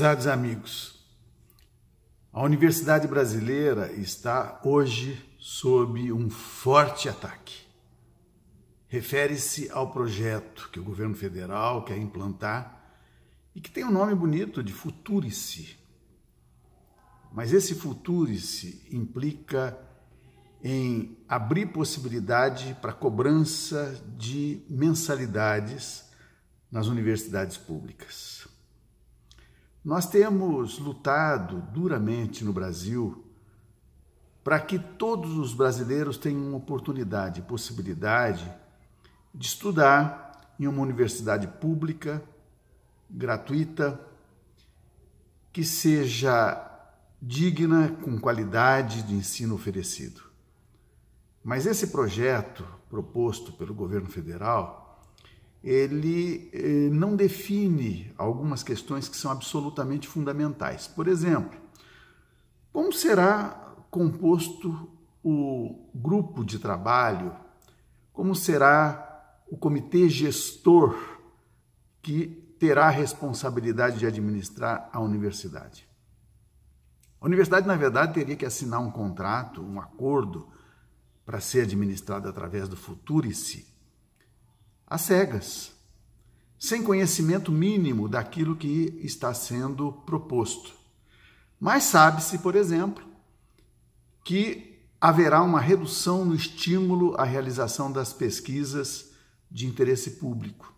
Prezados amigos, a Universidade Brasileira está hoje sob um forte ataque. Refere-se ao projeto que o governo federal quer implantar e que tem um nome bonito de Futurice. Mas esse Futurice implica em abrir possibilidade para cobrança de mensalidades nas universidades públicas. Nós temos lutado duramente no Brasil para que todos os brasileiros tenham oportunidade, possibilidade de estudar em uma universidade pública, gratuita, que seja digna, com qualidade de ensino oferecido. Mas esse projeto proposto pelo governo federal ele eh, não define algumas questões que são absolutamente fundamentais. Por exemplo, como será composto o grupo de trabalho? Como será o comitê gestor que terá a responsabilidade de administrar a universidade? A universidade, na verdade, teria que assinar um contrato, um acordo para ser administrada através do Futurice, às cegas, sem conhecimento mínimo daquilo que está sendo proposto. Mas sabe-se, por exemplo, que haverá uma redução no estímulo à realização das pesquisas de interesse público,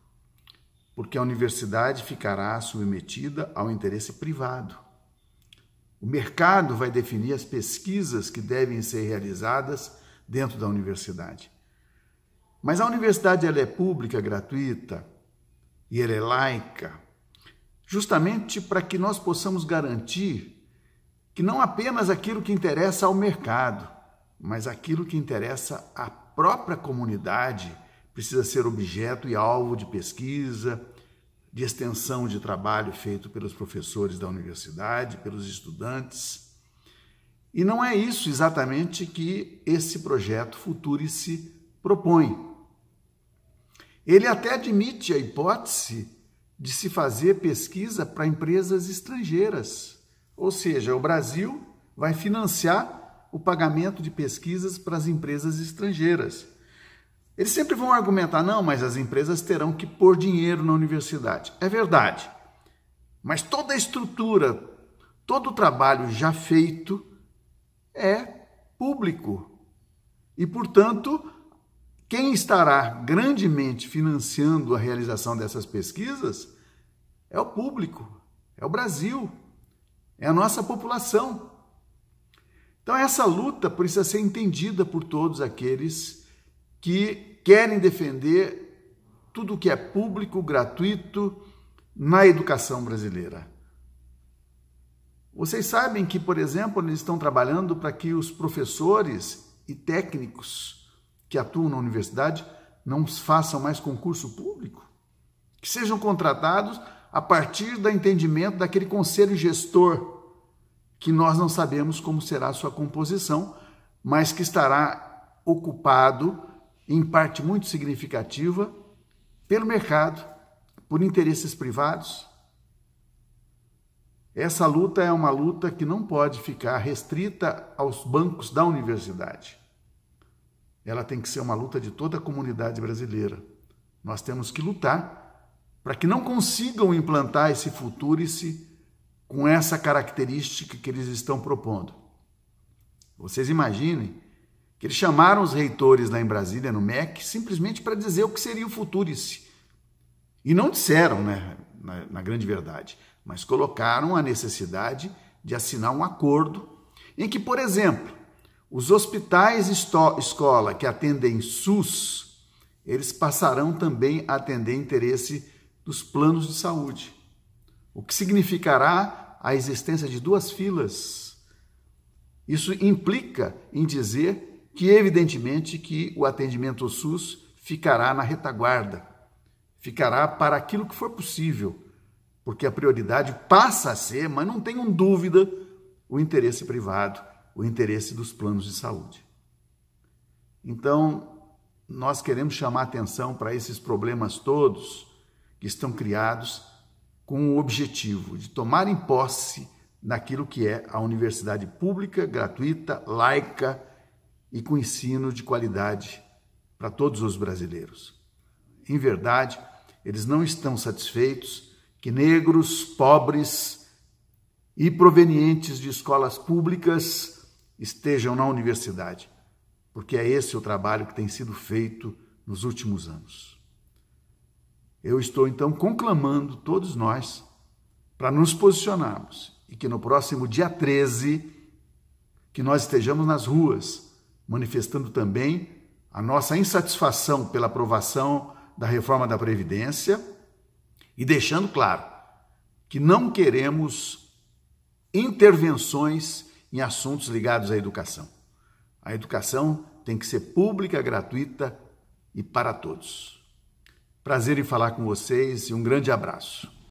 porque a universidade ficará submetida ao interesse privado. O mercado vai definir as pesquisas que devem ser realizadas dentro da universidade. Mas a universidade ela é pública, gratuita e ela é laica, justamente para que nós possamos garantir que não apenas aquilo que interessa ao mercado, mas aquilo que interessa à própria comunidade precisa ser objeto e alvo de pesquisa, de extensão de trabalho feito pelos professores da universidade, pelos estudantes. E não é isso exatamente que esse projeto Futurice propõe. Ele até admite a hipótese de se fazer pesquisa para empresas estrangeiras, ou seja, o Brasil vai financiar o pagamento de pesquisas para as empresas estrangeiras. Eles sempre vão argumentar, não, mas as empresas terão que pôr dinheiro na universidade. É verdade. Mas toda a estrutura, todo o trabalho já feito é público. E, portanto, quem estará grandemente financiando a realização dessas pesquisas é o público, é o Brasil, é a nossa população. Então, essa luta precisa ser entendida por todos aqueles que querem defender tudo o que é público, gratuito na educação brasileira. Vocês sabem que, por exemplo, eles estão trabalhando para que os professores e técnicos que atuam na universidade não façam mais concurso público, que sejam contratados a partir do entendimento daquele conselho gestor, que nós não sabemos como será a sua composição, mas que estará ocupado, em parte muito significativa, pelo mercado, por interesses privados. Essa luta é uma luta que não pode ficar restrita aos bancos da universidade. Ela tem que ser uma luta de toda a comunidade brasileira. Nós temos que lutar para que não consigam implantar esse futurice com essa característica que eles estão propondo. Vocês imaginem que eles chamaram os reitores lá em Brasília, no MEC, simplesmente para dizer o que seria o futurice. E não disseram, né, na, na grande verdade, mas colocaram a necessidade de assinar um acordo em que, por exemplo, os hospitais escola que atendem SUS, eles passarão também a atender interesse dos planos de saúde, o que significará a existência de duas filas. Isso implica em dizer que, evidentemente, que o atendimento SUS ficará na retaguarda, ficará para aquilo que for possível, porque a prioridade passa a ser, mas não tenham dúvida, o interesse privado o interesse dos planos de saúde. Então, nós queremos chamar atenção para esses problemas todos que estão criados com o objetivo de tomar posse daquilo que é a universidade pública, gratuita, laica e com ensino de qualidade para todos os brasileiros. Em verdade, eles não estão satisfeitos que negros, pobres e provenientes de escolas públicas estejam na universidade, porque é esse o trabalho que tem sido feito nos últimos anos. Eu estou então conclamando todos nós para nos posicionarmos e que no próximo dia 13 que nós estejamos nas ruas, manifestando também a nossa insatisfação pela aprovação da reforma da previdência e deixando claro que não queremos intervenções em assuntos ligados à educação. A educação tem que ser pública, gratuita e para todos. Prazer em falar com vocês e um grande abraço.